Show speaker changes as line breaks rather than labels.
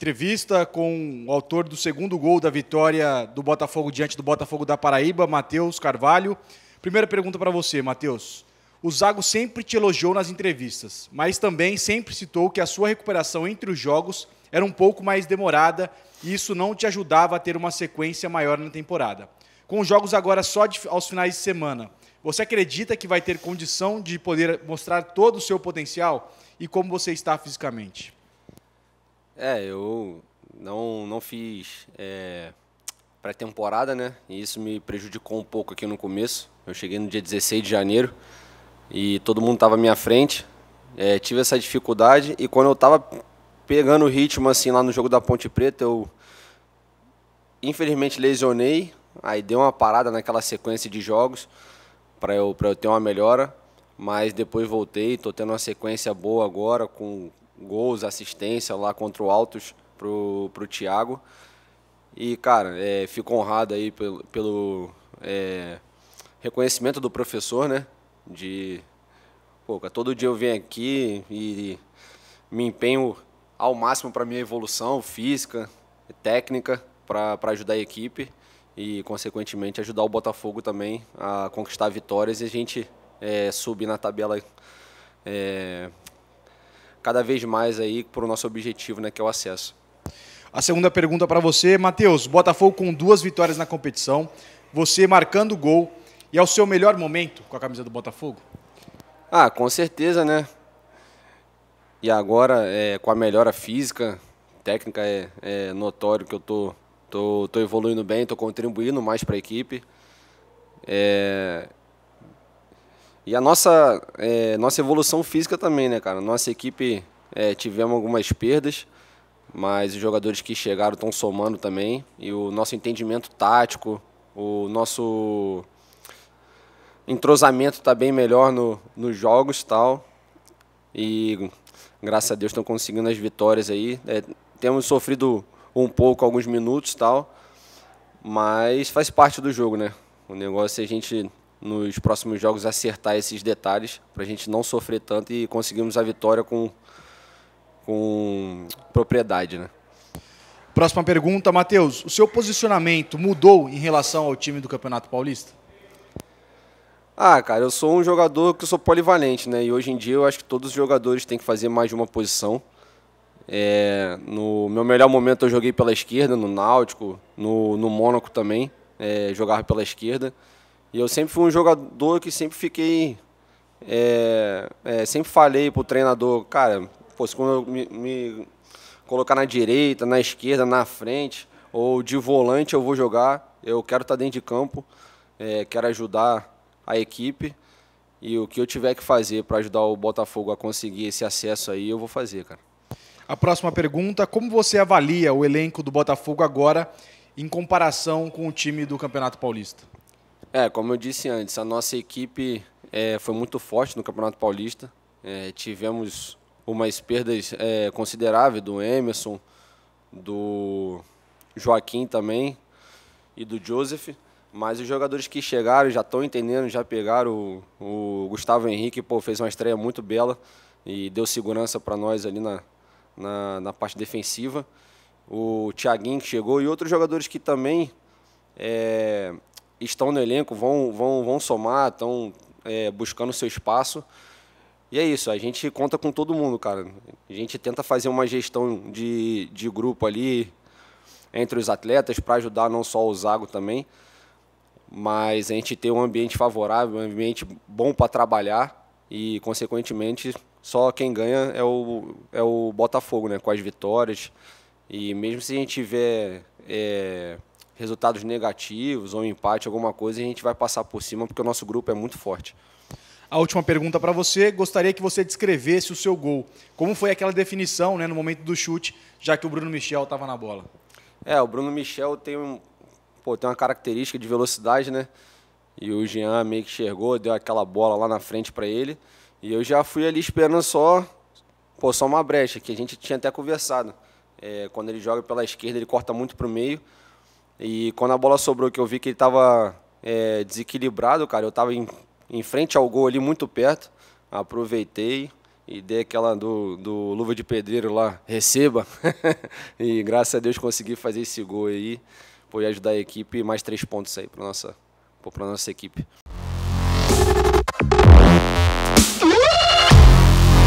Entrevista com o autor do segundo gol da vitória do Botafogo diante do Botafogo da Paraíba, Matheus Carvalho. Primeira pergunta para você, Matheus. O Zago sempre te elogiou nas entrevistas, mas também sempre citou que a sua recuperação entre os jogos era um pouco mais demorada e isso não te ajudava a ter uma sequência maior na temporada. Com os jogos agora só de, aos finais de semana, você acredita que vai ter condição de poder mostrar todo o seu potencial e como você está fisicamente?
É, eu não, não fiz é, pré-temporada, né? E isso me prejudicou um pouco aqui no começo. Eu cheguei no dia 16 de janeiro e todo mundo estava à minha frente. É, tive essa dificuldade e quando eu estava pegando o ritmo assim lá no jogo da Ponte Preta, eu infelizmente lesionei. Aí deu uma parada naquela sequência de jogos para eu, eu ter uma melhora. Mas depois voltei, estou tendo uma sequência boa agora com gols, assistência lá contra o Altos pro, pro Thiago. E, cara, é, fico honrado aí pelo, pelo é, reconhecimento do professor, né? De. Pô, todo dia eu venho aqui e, e me empenho ao máximo para minha evolução física, técnica, para ajudar a equipe e, consequentemente, ajudar o Botafogo também a conquistar vitórias e a gente é, subir na tabela é, cada vez mais aí para o nosso objetivo, né, que é o acesso.
A segunda pergunta para você, Matheus, Botafogo com duas vitórias na competição, você marcando gol e é o seu melhor momento com a camisa do Botafogo? Ah, com certeza, né?
E agora, é, com a melhora física, técnica, é, é notório que eu tô, tô, tô evoluindo bem, tô contribuindo mais para a equipe. É, e a nossa, é, nossa evolução física também, né, cara? Nossa equipe é, tivemos algumas perdas, mas os jogadores que chegaram estão somando também. E o nosso entendimento tático, o nosso entrosamento está bem melhor no, nos jogos tal. E graças a Deus estão conseguindo as vitórias aí. É, temos sofrido um pouco alguns minutos tal, mas faz parte do jogo, né? O negócio é a gente nos próximos jogos acertar esses detalhes para a gente não sofrer tanto e conseguirmos a vitória com, com propriedade. Né?
Próxima pergunta, Matheus. O seu posicionamento mudou em relação ao time do Campeonato Paulista?
Ah, cara, eu sou um jogador que sou polivalente, né? E hoje em dia eu acho que todos os jogadores têm que fazer mais de uma posição. É, no meu melhor momento eu joguei pela esquerda, no Náutico, no, no Mônaco também, é, jogava pela esquerda. E eu sempre fui um jogador que sempre fiquei. É, é, sempre falei pro treinador, cara, pô, se quando eu me, me, colocar na direita, na esquerda, na frente, ou de volante eu vou jogar, eu quero estar tá dentro de campo, é, quero ajudar a equipe. E o que eu tiver que fazer para ajudar o Botafogo
a conseguir esse acesso aí, eu vou fazer, cara. A próxima pergunta: como você avalia o elenco do Botafogo agora em comparação com o time do Campeonato Paulista?
É, como eu disse antes, a nossa equipe é, foi muito forte no Campeonato Paulista. É, tivemos umas perdas é, consideráveis do Emerson, do Joaquim também e do Joseph. Mas os jogadores que chegaram já estão entendendo, já pegaram. O, o Gustavo Henrique pô, fez uma estreia muito bela e deu segurança para nós ali na, na, na, parte defensiva. O Thiaguinho que chegou e outros jogadores que também é, estão no elenco, vão, vão, vão somar, estão é, buscando seu espaço. E é isso, a gente conta com todo mundo, cara. A gente tenta fazer uma gestão de, de grupo ali entre os atletas para ajudar não só o Zago também, mas a gente ter um ambiente favorável, um ambiente bom para trabalhar e, consequentemente, só quem ganha é o, é o Botafogo, né? Com as vitórias. E mesmo se a gente tiver é, resultados negativos ou empate, alguma coisa, a gente vai passar por cima porque o nosso grupo é muito forte.
A última pergunta para você, gostaria que você descrevesse o seu gol. Como foi aquela definição né, no momento do chute, já que o Bruno Michel estava na bola?
É, o Bruno Michel tem, um, pô, tem uma característica de velocidade, né? E o Jean meio que enxergou, deu aquela bola lá na frente para ele. E eu já fui ali esperando só, pô, só uma brecha, que a gente tinha até conversado. É, quando ele joga pela esquerda, ele corta muito para o meio. E quando a bola sobrou, que eu vi que ele estava é, desequilibrado, cara, eu estava em, em, frente ao gol ali, muito perto. Aproveitei e dei aquela do, do luva de pedreiro lá, receba. e graças a Deus consegui fazer esse gol aí. Pô, ajudar a equipe mais três pontos aí para nossa para nossa equipe.